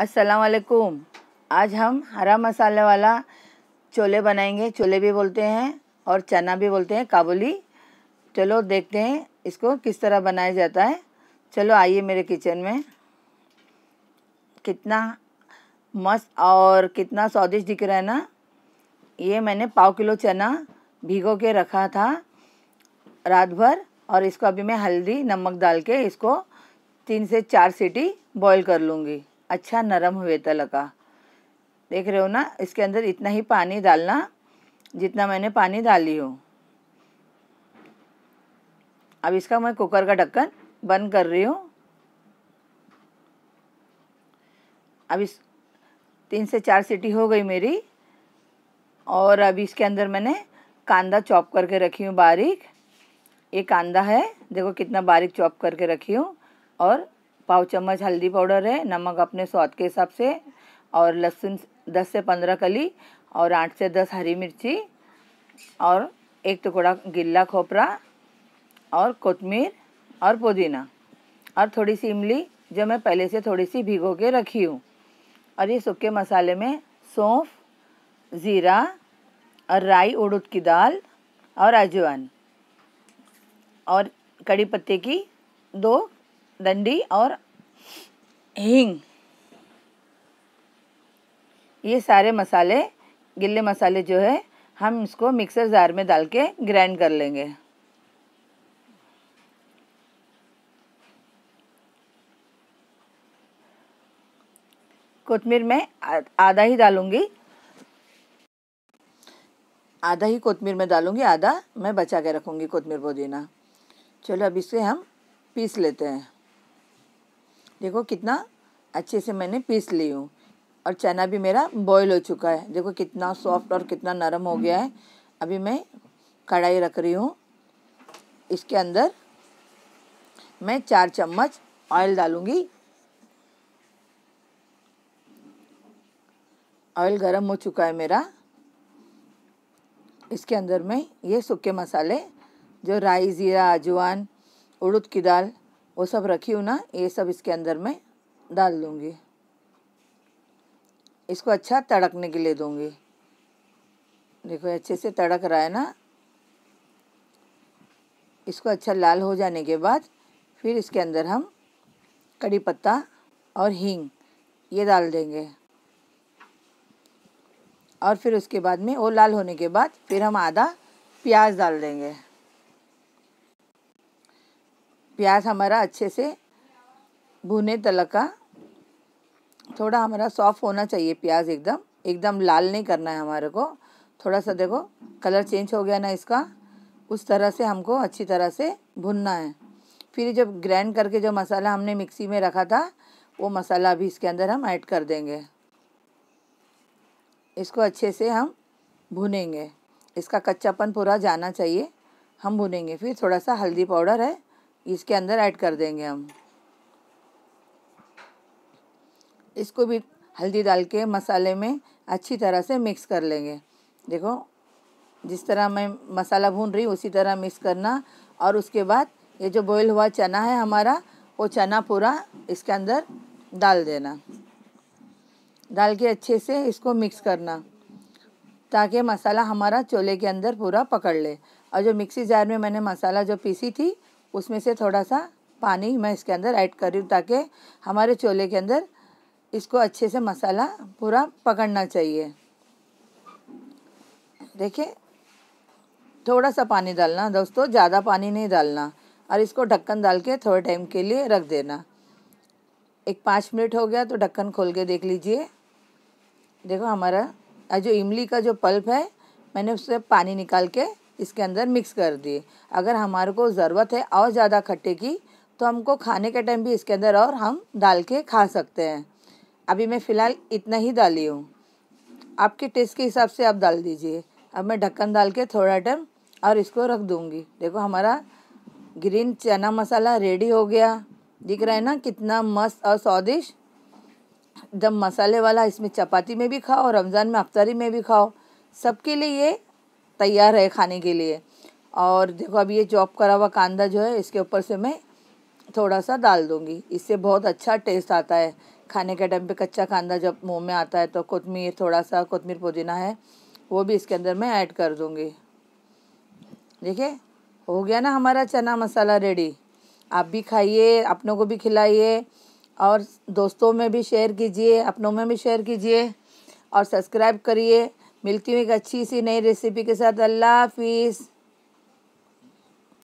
वालेकुम आज हम हरा मसाले वाला छोले बनाएंगे छोले भी बोलते हैं और चना भी बोलते हैं काबुली चलो देखते हैं इसको किस तरह बनाया जाता है चलो आइए मेरे किचन में कितना मस्त और कितना स्वादिष्ट दिख रहा है ना ये मैंने पाव किलो चना भिगो के रखा था रात भर और इसको अभी मैं हल्दी नमक डाल के इसको तीन से चार सीटी बॉईल कर लूँगी अच्छा नरम हुए तल का देख रहे हो ना इसके अंदर इतना ही पानी डालना जितना मैंने पानी डाली हो अब इसका मैं कुकर का ढक्कन बंद कर रही हूँ अब इस तीन से चार सीटी हो गई मेरी और अब इसके अंदर मैंने कांदा चॉप करके रखी हूँ बारीक ये कांदा है देखो कितना बारीक चॉप करके रखी हूँ और पाव चम्मच हल्दी पाउडर है नमक अपने स्वाद के हिसाब से और लहसुन दस से पंद्रह कली और आठ से दस हरी मिर्ची और एक टुकड़ा गिल्ला खोपरा और कोतमीर और पुदीना और थोड़ी सी इमली जो मैं पहले से थोड़ी सी भिगो के रखी हूँ और ये सूखे मसाले में सौंफ ज़ीरा और राई उड़द की दाल और अजवान और कड़ी पत्ते की दो दंडी और हींग ये सारे मसाले गिल्ले मसाले जो है हम इसको मिक्सर जार में डाल के ग्राइंड कर लेंगे कोतमीर में आधा ही डालूंगी आधा ही कोतमीर में डालूंगी आधा मैं बचा के रखूँगी कोतमीर पुदीना चलो अब इसे हम पीस लेते हैं देखो कितना अच्छे से मैंने पीस ली हूँ और चना भी मेरा बॉयल हो चुका है देखो कितना सॉफ्ट और कितना नरम हो गया है अभी मैं कढ़ाई रख रही हूँ इसके अंदर मैं चार चम्मच ऑयल डालूँगी ऑयल गरम हो चुका है मेरा इसके अंदर मैं ये सूखे मसाले जो राई ज़ीरा अजवान उड़द की दाल वो सब रखी हूँ ना ये सब इसके अंदर मैं डाल दूँगी इसको अच्छा तड़कने के लिए दूँगी देखो अच्छे से तड़क रहा है ना इसको अच्छा लाल हो जाने के बाद फिर इसके अंदर हम कड़ी पत्ता और हींग ये डाल देंगे और फिर उसके बाद में वो लाल होने के बाद फिर हम आधा प्याज डाल देंगे प्याज हमारा अच्छे से भुने तलका थोड़ा हमारा सॉफ्ट होना चाहिए प्याज एकदम एकदम लाल नहीं करना है हमारे को थोड़ा सा देखो कलर चेंज हो गया ना इसका उस तरह से हमको अच्छी तरह से भुनना है फिर जब ग्राइंड करके जो मसाला हमने मिक्सी में रखा था वो मसाला भी इसके अंदर हम ऐड कर देंगे इसको अच्छे से हम भुनेंगे इसका कच्चापन पूरा जाना चाहिए हम भुनेंगे फिर थोड़ा सा हल्दी पाउडर है इसके अंदर ऐड कर देंगे हम इसको भी हल्दी डाल के मसाले में अच्छी तरह से मिक्स कर लेंगे देखो जिस तरह मैं मसाला भून रही उसी तरह मिक्स करना और उसके बाद ये जो बॉयल हुआ चना है हमारा वो चना पूरा इसके अंदर डाल देना डाल के अच्छे से इसको मिक्स करना ताकि मसाला हमारा चोले के अंदर पूरा पकड़ ले और जो मिक्सी जार में मैंने मसाला जो पीसी थी उसमें से थोड़ा सा पानी मैं इसके अंदर ऐड कर रही हूँ ताकि हमारे छोले के अंदर इसको अच्छे से मसाला पूरा पकड़ना चाहिए देखिए थोड़ा सा पानी डालना दोस्तों ज़्यादा पानी नहीं डालना और इसको ढक्कन डाल के थोड़े टाइम के लिए रख देना एक पाँच मिनट हो गया तो ढक्कन खोल के देख लीजिए देखो हमारा जो इमली का जो पल्प है मैंने उससे पानी निकाल के इसके अंदर मिक्स कर दिए अगर हमारे को ज़रूरत है और ज़्यादा खट्टे की तो हमको खाने के टाइम भी इसके अंदर और हम डाल के खा सकते हैं अभी मैं फ़िलहाल इतना ही डाली हूँ आपके टेस्ट के हिसाब से आप डाल दीजिए अब मैं ढक्कन डाल के थोड़ा टाइम और इसको रख दूँगी देखो हमारा ग्रीन चना मसाला रेडी हो गया दिख रहा है ना कितना मस्त और स्वादिष्ट एकदम मसाले वाला इसमें चपाती में भी खाओ रमज़ान में अफ्तारी में भी खाओ सबके लिए ये तैयार है खाने के लिए और देखो अब ये चॉप करा हुआ कांदा जो है इसके ऊपर से मैं थोड़ा सा डाल दूँगी इससे बहुत अच्छा टेस्ट आता है खाने के टाइम पे कच्चा कांदा जब मुंह में आता है तो कोतमीर थोड़ा सा कोतमीर पुदीना है वो भी इसके अंदर मैं ऐड कर दूँगी देखिए हो गया ना हमारा चना मसाला रेडी आप भी खाइए अपनों को भी खिलाइए और दोस्तों में भी शेयर कीजिए अपनों में भी शेयर कीजिए और सब्सक्राइब करिए मिलती हूँ एक अच्छी सी नई रेसिपी के साथ अल्लाह हाफिज़